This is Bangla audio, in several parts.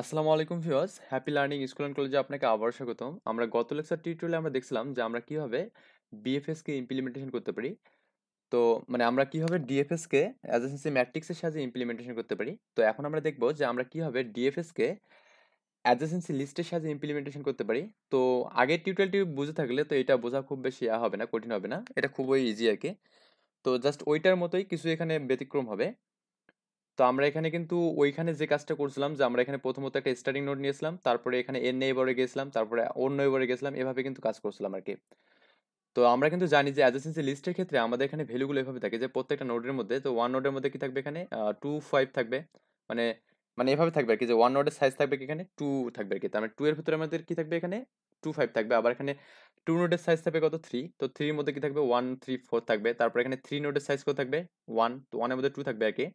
আসসালামু আলাইকুম viewers happy learning school and কলেজে আপনাকে আবার স্বাগতম আমরা গত লেকচার টিউটোরিয়ালে আমরা দেখছিলাম যে আমরা কীভাবে বিএফএসকে ইমপ্লিমেন্টেশন করতে পারি তো মানে আমরা কীভাবে ডিএফএসকে অ্যাজেন্সি ম্যাট্রিক্সের সাহায্যে ইমপ্লিমেন্টেশন করতে পারি তো এখন আমরা দেখব যে আমরা কীভাবে ডিএফএসকে অ্যাডজেন্সি লিস্টের সাহায্যে ইমপ্লিমেন্টেশন করতে পারি তো আগের টিউটোরিয়ালটি বুঝে থাকলে তো এটা বোঝা খুব বেশি হবে না কঠিন হবে না এটা খুবই ইজি আর কি তো জাস্ট ওইটার মতোই কিছু এখানে ব্যতিক্রম হবে তো আমরা এখানে কিন্তু ওইখানে যে কাজটা করছিলাম যে আমরা এখানে প্রথমত একটা স্টার্টিং নোট নিয়েছিলাম তারপরে এখানে এন এবারে গেছিলাম তারপরে অন্য এবারে গেছিলাম এভাবে কিন্তু কাজ করছিলাম আর কি তো আমরা কিন্তু জানি যে অ্যাডজেন্সি লিস্টের ক্ষেত্রে আমাদের এখানে ভ্যালুগুলো এভাবে থাকে যে প্রত্যেকটা নোটের মধ্যে তো ওয়ান নোটের মধ্যে কি থাকবে এখানে টু ফাইভ থাকবে মানে মানে এভাবে থাকবে আর কি যে ওয়ান নোডের সাইজ থাকবে কি এখানে টু থাকবে আর কি তার মানে টু এর ভিতরে আমাদের কি থাকবে এখানে টু ফাইভ থাকবে আবার এখানে টু নোটের সাইজ থাকবে কত থ্রি তো থ্রির মধ্যে কি থাকবে ওয়ান থ্রি ফোর থাকবে তারপর এখানে থ্রি নোটের সাইজ কত থাকবে ওয়ান তো ওয়ানের মধ্যে টু থাকবে আর কি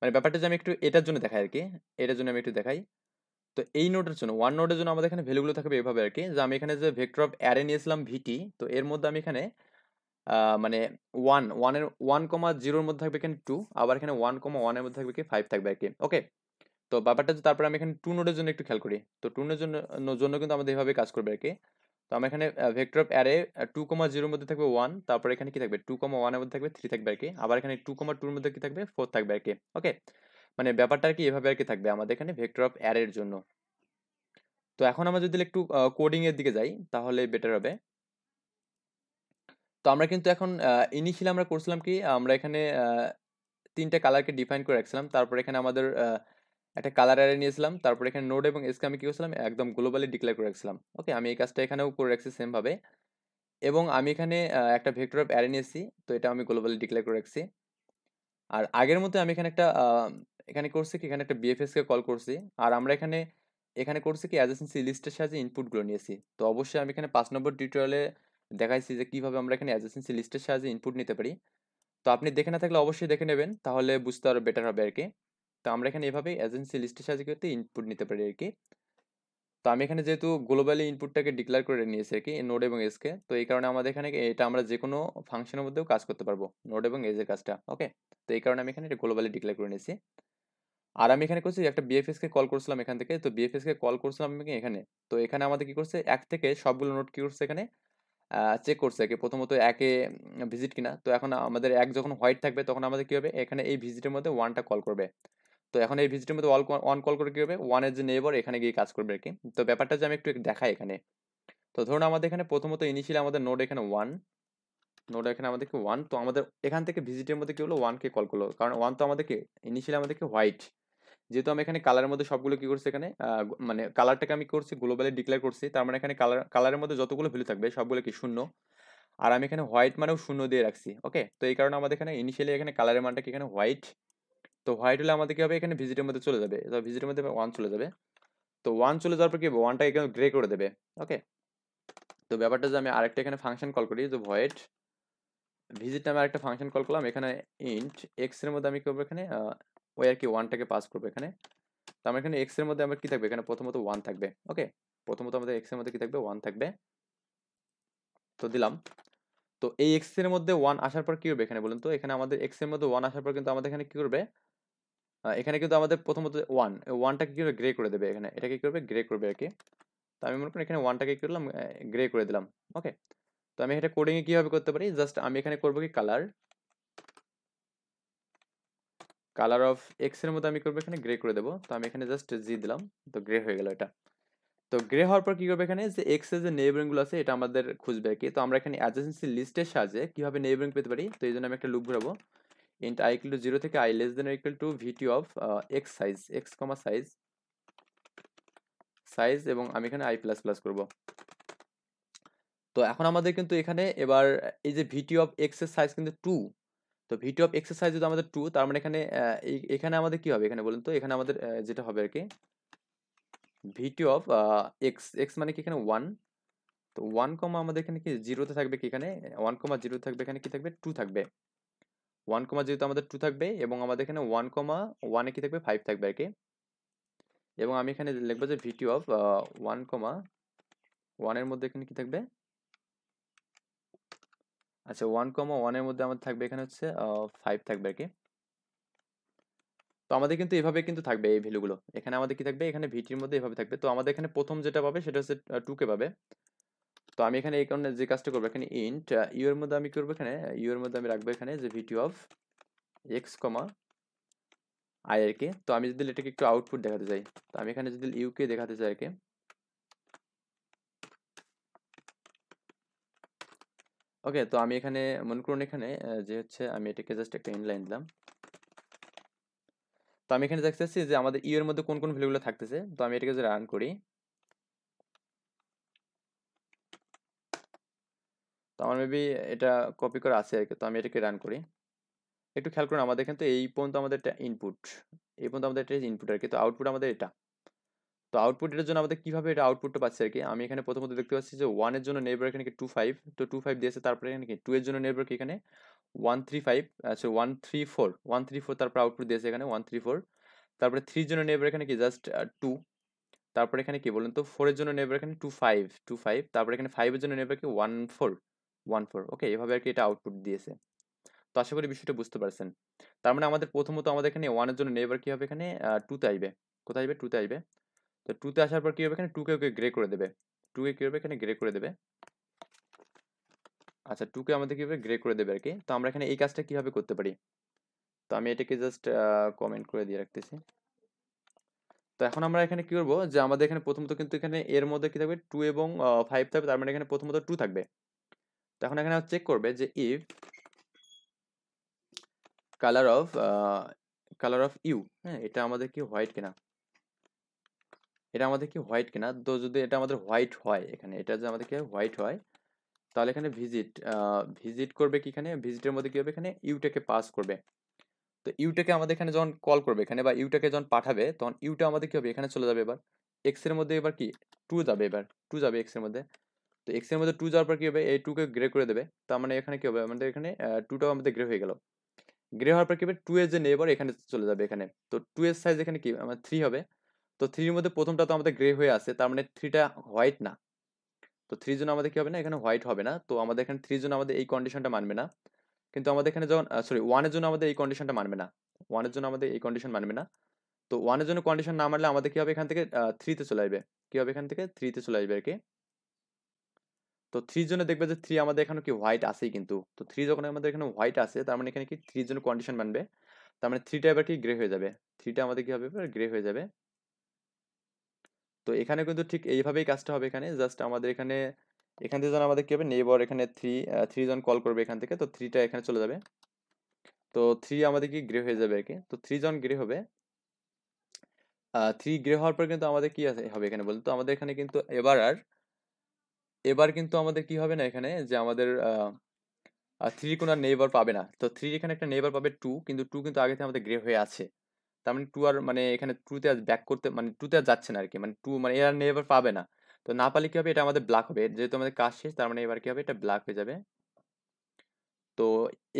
মানে ব্যাপারটা যে আমি একটু এটার জন্য দেখাই আর কি এটার জন্য আমি একটু দেখাই তো এই নোটের জন্য ওয়ান নোটের জন্য আমাদের এখানে ভ্যালুগুলো থাকবে এভাবে আর কি যে আমি এখানে যে ভেক্টর অফ অ্যারে নিয়েছিলাম ভিটি তো এর মধ্যে আমি এখানে মানে ওয়ান ওয়ানের ওয়ান কমা জিরোর মধ্যে থাকবে এখানে টু আবার এখানে ওয়ান কমা ওয়ানের মধ্যে থাকবে কি ফাইভ থাকবে আর কি ওকে তো ব্যাপারটা তারপরে আমি এখানে টু নোটের জন্য একটু খেয়াল করি তো টু নোটের জন্য জন্য কিন্তু আমাদের এভাবে কাজ করবে আর কি তো আমরা এখানে vector of array two comma জিরোর মধ্যে থাকবে ওয়ান তারপরে এখানে কি থাকবে টু কমা ওয়ানের মধ্যে থাকবে থ্রি থাকবে আর কি আবার এখানে টু কমা টুর মধ্যে কি থাকবে ফোর থাকবে আর কি ওকে মানে ব্যাপারটা আর কি এভাবে আর কি থাকবে আমাদের এখানে ভেক্টর অফ অ্যারের জন্য তো এখন আমরা যদি একটু কোডিংয়ের দিকে যাই তাহলে বেটার হবে তো আমরা কিন্তু এখন ইনিশিয়ালি আমরা করছিলাম কি আমরা এখানে তিনটে কালারকে ডিফাইন করে রাখছিলাম তারপর এখানে আমাদের একটা কালার অ্যারে নিয়েছিলাম তারপর এখানে নোড এবং এসকে আমি কী করছিলাম একদম গ্লোবালি ডিক্লেয়ার করে রাখছিলাম ওকে আমি এই কাজটা এখানেও করে রাখছি সেমভাবে এবং আমি এখানে একটা ভেক্টর অফ অ্যারে নিয়েছি তো এটা আমি গ্লোবালি ডিক্লেয়ার করে রাখছি আর আগের মতো আমি এখানে একটা এখানে করছি কি এখানে একটা বিএফএসকে কল করছি আর আমরা এখানে এখানে করছি কি অ্যাডজেন্সি লিস্টের সাহায্যে ইনপুটগুলো নিয়েছি তো অবশ্যই আমি এখানে পাঁচ নম্বর টিউটোরিয়ালে দেখাইছি যে কীভাবে আমরা এখানে অ্যাডজেন্সি লিস্টের সাহায্যে ইনপুট নিতে পারি তো আপনি দেখে না থাকলে অবশ্যই দেখে নেবেন তাহলে বুঝতে আরও বেটার হবে আর কি তো আমরা এখানে এভাবে এজেন্সি লিস্টের সাহায্যে করতে ইনপুট নিতে পারি আর কি তো আমি এখানে যেহেতু গ্লোবালি ইনপুটটাকে ডিক্লেয়ার করে নিয়েছি আর কি নোট এবং এসকে তো এই কারণে আমাদের এখানে এটা আমরা যে কোনো ফাংশনের মধ্যেও কাজ করতে পারবো নোট এবং এজের কাজটা ওকে তো এই কারণে আমি এখানে এটা গ্লোবালি ডিক্লেয়ার করে নিয়েছি আর আমি এখানে করছি একটা বিএফএসকে কল করছিলাম এখান থেকে তো বিএফএসকে কল করছিলাম আমি এখানে তো এখানে আমাদের কি করছে এক থেকে সবগুলো নোট কি করছে এখানে চেক করছে আর কি প্রথমত একে ভিজিট কিনা তো এখন আমাদের এক যখন হোয়াইট থাকবে তখন আমাদের কী হবে এখানে এই ভিজিটের মধ্যে ওয়ানটা কল করবে তো এখন এই ভিজিটের মধ্যে অন কল করে কি হবে ওয়ানের যে নেবার এখানে গিয়ে কাজ করবে আর কি তো ব্যাপারটা যে আমি একটু দেখাই এখানে তো ধরুন আমাদের এখানে প্রথমত ইনিশিয়ালি আমাদের নোড এখানে ওয়ান নোড এখানে আমাদেরকে ওয়ান তো আমাদের এখান থেকে ভিজিটের মধ্যে কি হলো ওয়ানকে কল করলো কারণ ওয়ান তো আমাদেরকে ইনিশিয়ালি আমাদেরকে হোয়াইট যেহেতু আমি এখানে কালারের মধ্যে সবগুলো কি করছি এখানে মানে কালারটাকে আমি করছি গ্লোবালি ডিক্লেয়ার করছি তার মানে এখানে কালার কালারের মধ্যে যতগুলো ভ্যালু থাকবে সবগুলো কি শূন্য আর আমি এখানে হোয়াইট মানেও শূন্য দিয়ে রাখছি ওকে তো এই কারণে আমাদের এখানে ইনিশিয়ালি এখানে কালারের মানটা কি এখানে হোয়াইট তো হোয়াইট হলে আমাদের কি হবে এখানে ভিজিটের মধ্যে চলে যাবে ভিজিটের মধ্যে ওয়ান চলে যাবে তো ওয়ান চলে যাওয়ার পর কি ওয়ানটা এখানে গ্রে করে দেবে ওকে তো ব্যাপারটা যে আমি আরেকটা এখানে ফাংশন কল করি তো হোয়াইট ভিজিট নামে আরেকটা ফাংশন কল করলাম এখানে ইন্ট এক্স এর মধ্যে আমি করবো এখানে ওই আর কি ওয়ানটাকে পাস করবো এখানে তো আমার এখানে এক্স এর মধ্যে আমার কি থাকবে এখানে প্রথমত ওয়ান থাকবে ওকে প্রথমত আমাদের এক্স এর মধ্যে কি থাকবে ওয়ান থাকবে তো দিলাম তো এই এক্স এর মধ্যে ওয়ান আসার পর কি হবে এখানে বলুন তো এখানে আমাদের এক্স এর মধ্যে ওয়ান আসার পর কিন্তু আমাদের এখানে কি করবে এখানে কিন্তু আমাদের প্রথমত ওয়ান ওয়ানটাকে কী করবে গ্রে করে দেবে এখানে এটাকে কী করবে গ্রে করবে আর কি তো আমি মনে করি এখানে ওয়ানটাকে কী করলাম গ্রে করে দিলাম ওকে তো আমি এটা কোডিংয়ে কীভাবে করতে পারি জাস্ট আমি এখানে করবো কি কালার কালার অফ এক্সের এর মতো আমি করবো এখানে গ্রে করে দেবো তো আমি এখানে জাস্ট জি দিলাম তো গ্রে হয়ে গেল এটা তো গ্রে হওয়ার পর কী করবে এখানে যে এক্সের যে নেইবরিংগুলো আছে এটা আমাদের খুঁজবে আর কি তো আমরা এখানে অ্যাজেন্সি লিস্টের সাহায্যে কীভাবে নেইবরিং পেতে পারি তো এই জন্য আমি একটা লুক ঘুরাবো int i equal to zero থেকে i less than equal to VT of x size x comma size size এবং আমি এখানে আই প্লাস প্লাস করবো তো এখন আমাদের কিন্তু এখানে এবার এই যে ভিটি অফ এক্স এর সাইজ কিন্তু টু তো ভিটি অফ এক্স সাইজ যদি আমাদের টু তার মানে এখানে এখানে আমাদের কি হবে এখানে বলুন তো এখানে আমাদের যেটা হবে আর কি ভিটি অফ এক্স এক্স মানে কি এখানে ওয়ান তো ওয়ান কমা আমাদের এখানে কি জিরোতে থাকবে কি এখানে ওয়ান কমা জিরো থাকবে এখানে কি থাকবে টু থাকবে ওয়ান কমা যেহেতু আমাদের টু থাকবে এবং আমাদের এখানে ওয়ান কমা ওয়ানে কি থাকবে ফাইভ থাকবে আর কি এবং আমি এখানে লিখবো যে ভিটি অফ ওয়ান কমা ওয়ানের মধ্যে এখানে কি থাকবে আচ্ছা ওয়ান কমা ওয়ানের মধ্যে আমাদের থাকবে এখানে হচ্ছে ফাইভ থাকবে আর কি তো আমাদের কিন্তু এভাবে কিন্তু থাকবে এই ভ্যালুগুলো এখানে আমাদের কি থাকবে এখানে ভিটির মধ্যে এভাবে থাকবে তো আমাদের এখানে প্রথম যেটা পাবে সেটা হচ্ছে টুকে পাবে তো আমি এখানে এই কারণে যে কাজটা করবো এখানে ইন্ট ইউ এর মধ্যে আমি করবো এখানে ইউ এর মধ্যে আমি রাখবো এখানে যে VT of x comma i আর কে তো আমি যদি এটাকে একটু আউটপুট দেখাতে চাই তো আমি এখানে যদি ইউকে দেখাতে চাই আর ওকে তো আমি এখানে মনে করুন এখানে যে হচ্ছে আমি এটাকে জাস্ট একটা ইনলাইন দিলাম তো আমি এখানে দেখতে যে আমাদের ইউ এর মধ্যে কোন কোন ভ্যালুগুলো থাকতেছে তো আমি এটাকে যদি রান করি তো আমার মেবি এটা কপি করা আছে আর কি তো আমি এটাকে রান করি একটু খেয়াল করুন আমাদের কিন্তু এই পর্যন্ত আমাদের একটা ইনপুট এই পর্যন্ত আমাদের একটা ইনপুট আর কি তো আউটপুট আমাদের এটা তো আউটপুট এটার জন্য আমাদের কীভাবে এটা আউটপুটটা পাচ্ছি আর কি আমি এখানে প্রথমত দেখতে পাচ্ছি যে ওয়ানের জন্য নেবার এখানে টু ফাইভ তো টু ফাইভ দিয়েছে তারপরে এখানে কি টু এর জন্য নেটওয়ার্ক এখানে ওয়ান থ্রি ফাইভ আচ্ছা one three four one three four তারপর আউটপুট দিয়েছে এখানে ওয়ান থ্রি ফোর তারপরে থ্রির জন্য নেবার এখানে কি জাস্ট টু তারপরে এখানে কি বলুন তো ফোরের জন্য নেবার এখানে টু ফাইভ টু ফাইভ তারপরে এখানে ফাইভের জন্য কি one four one four okay এভাবে আর কি এটা আউটপুট দিয়েছে তো আশা করি বিষয়টা বুঝতে পারছেন তার মানে আমাদের প্রথমত আমাদের এখানে ওয়ানের জন্য নেবার কী হবে এখানে টুতে আইবে কোথায় আইবে টুতে আইবে তো টুতে আসার পর কী হবে এখানে টুকে ওকে গ্রে করে দেবে টুকে কী হবে এখানে গ্রে করে দেবে আচ্ছা টুকে আমাদের কীভাবে গ্রে করে দেবে আর কি তো আমরা এখানে এই কাজটা কীভাবে করতে পারি তো আমি এটাকে জাস্ট কমেন্ট করে দিয়ে রাখতেছি তো এখন আমরা এখানে কি করবো যে আমাদের এখানে প্রথমত কিন্তু এখানে এর মধ্যে কি থাকবে টু এবং ফাইভ থাকবে তার মানে এখানে প্রথমত টু থাকবে এখন এখানে চেক করবে যে if colour of colour of u হ্যাঁ এটা আমাদের কি হোয়াইট কিনা এটা আমাদের কি হোয়াইট কিনা তো যদি এটা আমাদের হোয়াইট হয় এখানে এটা যদি আমাদের কি হোয়াইট হয় তাহলে এখানে ভিজিট ভিজিট করবে কি এখানে ভিজিটের মধ্যে কি হবে এখানে ইউটাকে পাস করবে তো ইউটাকে আমাদের এখানে যখন কল করবে এখানে বা ইউটাকে যখন পাঠাবে তখন ইউটা আমাদের কি হবে এখানে চলে যাবে এবার এক্স এর মধ্যে এবার কি টু যাবে এবার টু যাবে এক্স এর মধ্যে তো এক্স এর মধ্যে টু যাওয়ার পর কী হবে এই টুকে গ্রে করে দেবে তার মানে এখানে কী হবে আমাদের এখানে টুটাও আমাদের গ্রে হয়ে গেল গ্রে হওয়ার পর কী হবে টু এর যে নেবার এখানে চলে যাবে এখানে তো টু এর সাইজ এখানে কি আমার থ্রি হবে তো থ্রির মধ্যে প্রথমটা তো আমাদের গ্রে হয়ে আছে তার মানে থ্রিটা হোয়াইট না তো থ্রির জন্য আমাদের কি হবে না এখানে হোয়াইট হবে না তো আমাদের এখানে থ্রির জন্য আমাদের এই কন্ডিশনটা মানবে না কিন্তু আমাদের এখানে যখন সরি ওয়ানের জন্য আমাদের এই কন্ডিশনটা মানবে না ওয়ানের জন্য আমাদের এই কন্ডিশন মানবে না তো ওয়ানের জন্য কন্ডিশন না মানলে আমাদের কি হবে এখান থেকে থ্রিতে চলে আসবে কি হবে এখান থেকে থ্রিতে চলে আসবে আর কি তো থ্রির জন্য দেখবে যে থ্রি আমাদের এখানে কি হোয়াইট আছে কিন্তু তো থ্রি যখন আমাদের এখানে হোয়াইট আছে তার মানে এখানে কি থ্রির জন্য কন্ডিশন বানবে তার মানে থ্রিটা এবার কি গ্রে হয়ে যাবে থ্রিটা আমাদের কি হবে গ্রে হয়ে যাবে তো এখানে কিন্তু ঠিক এইভাবেই কাজটা হবে এখানে জাস্ট আমাদের এখানে এখান থেকে যেন আমাদের কি হবে নেইবার এখানে থ্রি থ্রি জন কল করবে এখান থেকে তো থ্রিটা এখানে চলে যাবে তো থ্রি আমাদের কি গ্রে হয়ে যাবে আর কি তো থ্রি জন গ্রে হবে থ্রি গ্রে হওয়ার পর কিন্তু আমাদের কি হবে এখানে বলতো আমাদের এখানে কিন্তু এবার আর এবার কিন্তু আমাদের কি হবে না এখানে যে আমাদের থ্রি কোনো আর নেইবার পাবে না তো থ্রি এখানে একটা নেইবার পাবে টু কিন্তু টু কিন্তু আগে থেকে আমাদের গ্রে হয়ে আছে তার মানে টু আর মানে এখানে টুতে আর ব্যাক করতে মানে টুতে আর যাচ্ছে না আর কি মানে টু মানে এরা নেইবার পাবে না তো না পালে কী হবে এটা আমাদের ব্ল্যাক হবে যেহেতু আমাদের কাজ শেষ তার মানে এবার কী হবে এটা ব্ল্যাক হয়ে যাবে তো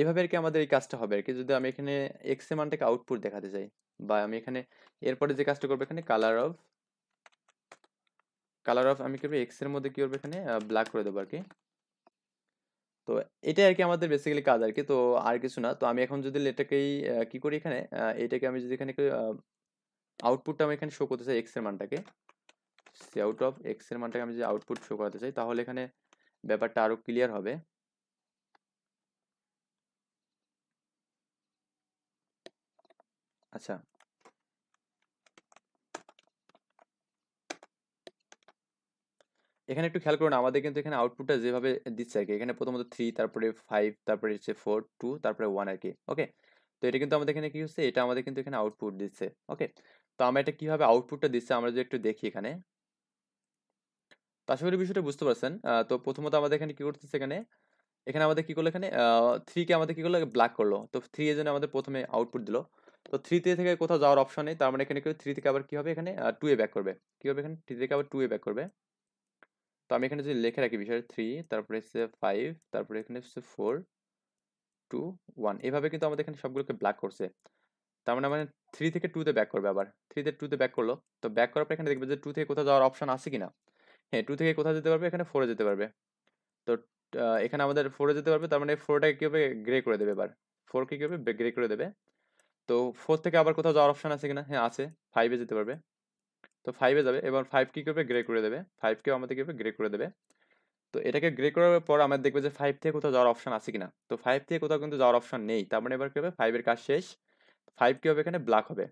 এভাবে আর কি আমাদের এই কাজটা হবে আর কি যদি আমি এখানে এক্স এমানটাকে আউটপুট দেখাতে চাই বা আমি এখানে এরপরে যে কাজটা করবো এখানে কালার অফ কালার অফ আমি কি করবো এক্স এর মধ্যে কি করবো এখানে ব্ল্যাক করে দেবো আর কি তো এটাই আর কি আমাদের বেসিক্যালি কাজ আর কি তো আর কিছু না তো আমি এখন যদি এটাকেই কি করি এখানে এটাকে আমি যদি এখানে আউটপুটটা আমি এখানে শো করতে চাই এক্স এর মানটাকে সে আউট অফ এক্স এর মানটাকে আমি যদি আউটপুট শো করাতে চাই তাহলে এখানে ব্যাপারটা আরও ক্লিয়ার হবে আচ্ছা এখানে একটু খেয়াল করুন আমাদের কিন্তু এখানে আউটপুটটা যেভাবে দিচ্ছে আর কি এখানে প্রথমত থ্রি তারপরে ফাইভ তারপরে হচ্ছে ফোর টু তারপরে ওয়ান আর কি ওকে তো এটা কিন্তু আমাদের এখানে কি হচ্ছে এটা আমাদের কিন্তু এখানে আউটপুট দিচ্ছে ওকে তো আমরা এটা কিভাবে আউটপুটটা দিচ্ছে আমরা যদি একটু দেখি এখানে তো আশা করি বিষয়টা বুঝতে পারছেন তো প্রথমত আমাদের এখানে কি করতেছে এখানে এখানে আমাদের কি করলো এখানে থ্রিকে আমাদের কি করলো ব্ল্যাক করলো তো থ্রি এর জন্য আমাদের প্রথমে আউটপুট দিল তো থ্রিতে থেকে কোথাও যাওয়ার অপশন নেই তার মানে এখানে থ্রি থেকে আবার কি হবে এখানে টু এ ব্যাক করবে কি হবে এখানে থ্রি থেকে আবার টু এ ব্যাক করবে আমি এখানে যদি লেখে রাখি বিষয়টা থ্রি তারপরে হচ্ছে ফাইভ তারপরে এখানে হচ্ছে ফোর টু ওয়ান এভাবে কিন্তু আমাদের এখানে সবগুলোকে ব্ল্যাক করছে তার মানে মানে থ্রি থেকে টুতে ব্যাক করবে আবার থ্রিতে টুতে ব্যাক করলো তো ব্যাক করার পর এখানে দেখবে যে টু থেকে কোথাও যাওয়ার অপশন আছে কি না হ্যাঁ টু থেকে কোথাও যেতে পারবে এখানে ফোরে যেতে পারবে তো এখানে আমাদের ফোরে যেতে পারবে তার মানে ফোরটাকে কীভাবে গ্রে করে দেবে এবার ফোরকে কীভাবে গ্রে করে দেবে তো ফোর থেকে আবার কোথাও যাওয়ার অপশন আছে কিনা হ্যাঁ আছে ফাইভে যেতে পারবে তো ফাইভে যাবে এবার ফাইভ কী করবে গ্রে করে দেবে ফাইভকেও আমাদের কীভাবে করবে গ্রে করে দেবে তো এটাকে গ্রে করার পর আমরা দেখবে যে ফাইভ থেকে কোথাও যাওয়ার অপশন আছে কিনা তো ফাইভ থেকে কোথাও কিন্তু যাওয়ার অপশন নেই তার মানে এবার কী হবে ফাইভের কাজ শেষ ফাইভ কী হবে এখানে ব্ল্যাক হবে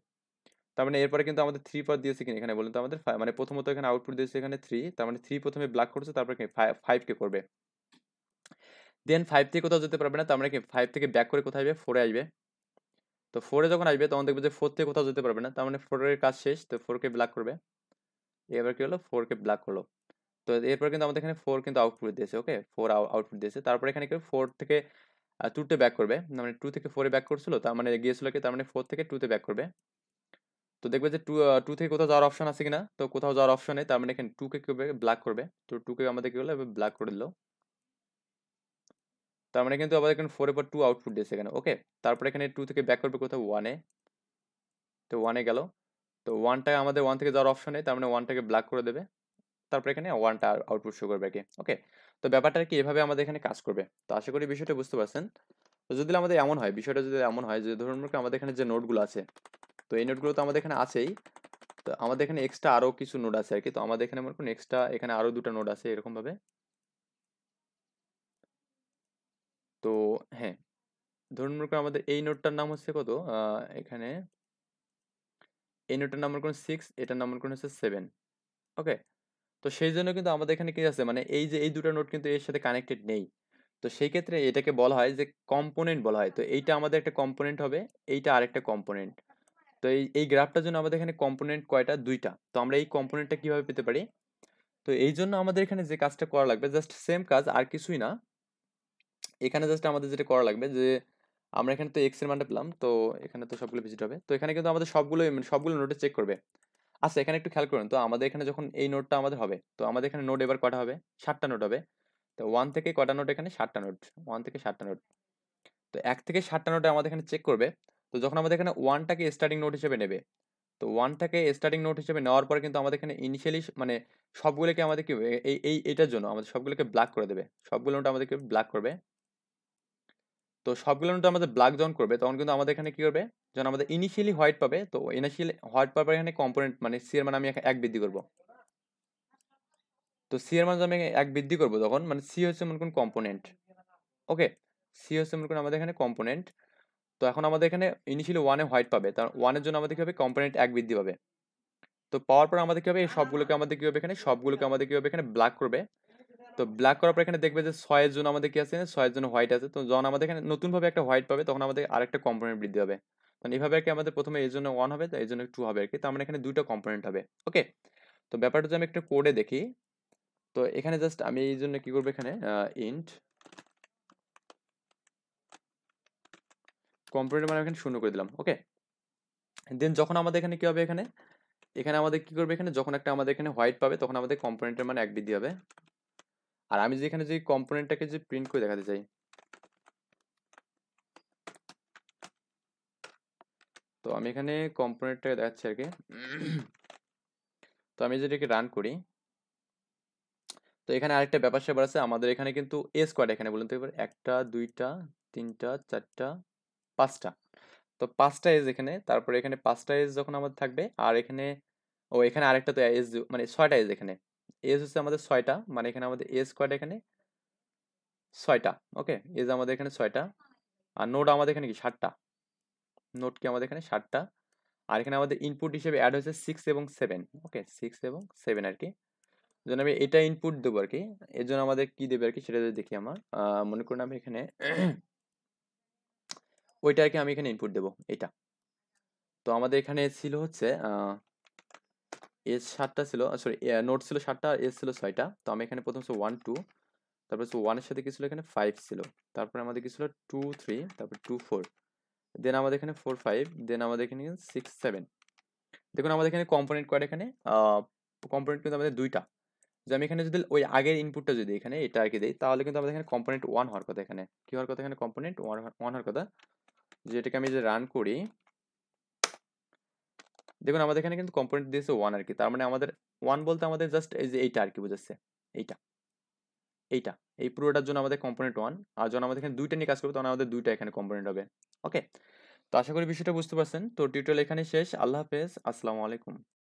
তার মানে এরপরে কিন্তু আমাদের থ্রি পর দিয়েছে কিনা এখানে বলুন তো আমাদের মানে প্রথমত এখানে আউটপুট দিয়েছে এখানে থ্রি তার মানে থ্রি প্রথমে ব্ল্যাক করছে তারপরে কি ফাইভকে করবে দেন ফাইভ থেকে কোথাও যেতে পারবে না তার মানে কি ফাইভ থেকে ব্যাক করে কোথায় যাবে ফোরে আসবে তো ফোরে যখন আসবে তখন দেখবে যে ফোর থেকে কোথাও যেতে পারবে না তার মানে ফোরের কাজ শেষ তো ফোরকে ব্ল্যাক করবে এবার কি হলো ফোরকে ব্ল্যাক হলো তো এরপর কিন্তু আমাদের এখানে ফোর কিন্তু আউটপুট দিয়েছে ওকে ফোর আউটপুট দিয়েছে তারপরে এখানে কেউ ফোর থেকে টুতে ব্যাক করবে মানে টু থেকে ফোরে ব্যাক করছিল তার মানে গিয়েছিল কি তার মানে ফোর থেকে টুতে ব্যাক করবে তো দেখবে যে টু টু থেকে কোথাও যাওয়ার অপশন আছে কিনা তো কোথাও যাওয়ার অপশন নেই তার মানে এখানে টুকে কেউ ব্ল্যাক করবে তো টুকে আমাদের কি হলো ব্ল্যাক করে দিল তার মানে কিন্তু আবার এখানে ফোর এবার টু আউটপুট দিয়েছে এখানে ওকে তারপরে এখানে টু থেকে ব্যাক করবে কোথাও ওয়ানে তো ওয়ানে গেল তো ওয়ানটা আমাদের ওয়ান থেকে যাওয়ার অপশনে তার মানে ওয়ানটাকে ব্ল্যাক করে দেবে তারপরে এখানে ওয়ানটা আউটপুট শো করবে ওকে তো ব্যাপারটা কি এভাবে আমাদের এখানে কাজ করবে তো আশা করি বিষয়টা বুঝতে পারছেন তো যদি আমাদের এমন হয় বিষয়টা যদি এমন হয় যে ধরুন আমাদের এখানে যে নোটগুলো আছে তো এই নোটগুলো তো আমাদের এখানে আছেই তো আমাদের এখানে এক্সট্রা আরও কিছু নোট আছে আর কি তো আমাদের এখানে মনে করুন এক্সট্রা এখানে আরও দুটো নোট আছে এরকমভাবে ধরুন মনে করেন আমাদের এই নোটটার নাম হচ্ছে কত এখানে এই নোটটার নাম মনে করেন সিক্স এটার নাম মনে করেন হচ্ছে সেভেন ওকে তো সেই জন্য কিন্তু আমাদের এখানে কি আছে মানে এই যে এই দুটো নোট কিন্তু এর সাথে কানেক্টেড নেই তো সেই ক্ষেত্রে এটাকে বলা হয় যে কম্পোনেন্ট বলা হয় তো এইটা আমাদের একটা কম্পোনেন্ট হবে এইটা আরেকটা কম্পোনেন্ট তো এই এই গ্রাফটার জন্য আমাদের এখানে কম্পোনেন্ট কয়টা দুইটা তো আমরা এই কম্পোনেন্টটা কিভাবে পেতে পারি তো এই জন্য আমাদের এখানে যে কাজটা করা লাগবে জাস্ট সেম কাজ আর কিছুই না এখানে জাস্ট আমাদের যেটা করা লাগবে যে আমরা এখানে তো এক্স এর মানটা পেলাম তো এখানে তো সবগুলো ভিজিট হবে তো এখানে কিন্তু আমাদের মানে সবগুলো সবগুলো নোটে চেক করবে আচ্ছা এখানে একটু খেয়াল করুন তো আমাদের এখানে যখন এই নোটটা আমাদের হবে তো আমাদের এখানে নোট এবার কটা হবে ষাটটা নোট হবে তো ওয়ান থেকে কটা নোট এখানে ষাটটা নোট ওয়ান থেকে সাতটা নোট তো এক থেকে ষাটটা নোটে আমাদের এখানে চেক করবে তো যখন আমাদের এখানে ওয়ানটাকে স্টার্টিং নোট হিসেবে নেবে তো ওয়ানটাকে স্টার্টিং নোট হিসেবে নেওয়ার পর কিন্তু আমাদের এখানে ইনিশিয়ালি মানে সবগুলোকে আমাদের কি এই এই এটার জন্য আমাদের সবগুলোকে ব্ল্যাক করে দেবে সবগুলো নোট আমাদেরকে ব্ল্যাক করবে তো সবগুলো নোট আমাদের ব্ল্যাক জন করবে তখন কিন্তু আমাদের এখানে কি করবে যখন আমাদের ইনিশিয়ালি হোয়াইট পাবে তো ইনিশিয়ালি হোয়াইট পাওয়ার এখানে কম্পোনেন্ট মানে সি এর মানে আমি এক বৃদ্ধি করব তো সি এর মানে আমি এক বৃদ্ধি করব তখন মানে সি হচ্ছে মনে কোন কম্পোনেন্ট ওকে সি হচ্ছে মনে কোন আমাদের এখানে কম্পোনেন্ট তো এখন আমাদের এখানে ইনিশিয়ালি ওয়ানে হোয়াইট পাবে তার ওয়ানের জন্য আমাদের কি হবে কম্পোনেন্ট এক বৃদ্ধি পাবে তো পাওয়ার পর আমাদের কি হবে এই সবগুলোকে আমাদের কি হবে এখানে সবগুলোকে আমাদের কি হবে এখানে ব্ল্যাক করবে তো ব্ল্যাক করার পর এখানে দেখবে যে ছয়ের জন্য আমাদের কি আছে ছয়ের জন্য হোয়াইট আছে তো যখন আমাদের এখানে নতুনভাবে একটা হোয়াইট পাবে তখন আমাদের আরেকটা কম্পোনেন্ট বৃদ্ধি হবে তখন মানে এভাবে আর কি আমাদের প্রথমে এই জন্য ওয়ান হবে তো এই জন্য টু হবে আর কি তো আমরা এখানে দুইটা কম্পোনেন্ট হবে ওকে তো ব্যাপারটা যদি আমি একটা কোডে দেখি তো এখানে জাস্ট আমি এই জন্য কি করবো এখানে ইন্ট কম্পোনেন্ট মানে এখানে শূন্য করে দিলাম ওকে দেন যখন আমাদের এখানে কি হবে এখানে এখানে আমাদের কি করবে এখানে যখন একটা আমাদের এখানে হোয়াইট পাবে তখন আমাদের কম্পোনেন্টের মানে এক বৃদ্ধি হবে আর আমি যেখানে যে কম্পোনেন্টটাকে যে প্রিন্ট করে দেখাতে চাই তো আমি এখানে কম্পোনেন্টটাকে দেখাচ্ছি আর কি তো আমি যেটাকে রান করি তো এখানে আরেকটা ব্যাপার স্যাপার আছে আমাদের এখানে কিন্তু এ স্কোয়াড এখানে বলুন তো এবার একটা দুইটা তিনটা চারটা পাঁচটা তো পাঁচটা এজ এখানে তারপরে এখানে পাঁচটা এজ যখন আমাদের থাকবে আর এখানে ও এখানে আরেকটা তো এজ মানে ছয়টা এজ এখানে এস হচ্ছে আমাদের ছয়টা মানে এখানে আমাদের এস কয়টা এখানে ছয়টা ওকে এস আমাদের এখানে ছয়টা আর নোট আমাদের এখানে কি ষাটটা নোট কি আমাদের এখানে ষাটটা আর এখানে আমাদের ইনপুট হিসেবে অ্যাড হয়েছে সিক্স এবং সেভেন ওকে সিক্স এবং সেভেন আর কি জন্য আমি এটা ইনপুট দেবো আর কি এর জন্য আমাদের কি দেবে আর কি সেটা যদি দেখি আমার মনে করুন আমি এখানে ওইটা আর কি আমি এখানে ইনপুট দেবো এটা তো আমাদের এখানে ছিল হচ্ছে এস সাতটা ছিল সরি নোট ছিল সাতটা আর এস ছিল ছয়টা তো আমি এখানে প্রথম ছিল ওয়ান টু তারপর হচ্ছে ওয়ানের সাথে কী ছিল এখানে ফাইভ ছিল তারপরে আমাদের কী ছিল টু থ্রি তারপর টু ফোর দেন আমাদের এখানে ফোর ফাইভ দেন আমাদের এখানে সিক্স সেভেন দেখুন আমাদের এখানে কম্পোনেন্ট কয়টা এখানে কম্পোনেন্ট কিন্তু আমাদের দুইটা যে আমি এখানে যদি ওই আগের ইনপুটটা যদি এখানে এটা আর কি দিই তাহলে কিন্তু আমাদের এখানে কম্পোনেন্ট ওয়ান হওয়ার কথা এখানে কী হওয়ার কথা এখানে কম্পোনেন্ট ওয়ান ওয়ান হওয়ার কথা যেটাকে আমি যে রান করি দেখুন আমাদের এখানে কিন্তু কম্পোনেন্ট দিয়েছে ওয়ান আর কি তার মানে আমাদের ওয়ান বলতে আমাদের জাস্ট এই যে এইটা আর কি বোঝাচ্ছে এইটা এইটা এই পুরোটার জন্য আমাদের কম্পোনেন্ট ওয়ান আর যখন আমাদের এখানে দুইটা নিয়ে কাজ করবে তখন আমাদের দুইটা এখানে কম্পোনেন্ট হবে ওকে তো আশা করি বিষয়টা বুঝতে পারছেন তো টিউটোরিয়াল এখানে শেষ আল্লাহ হাফেজ আসসালামু আলাইকুম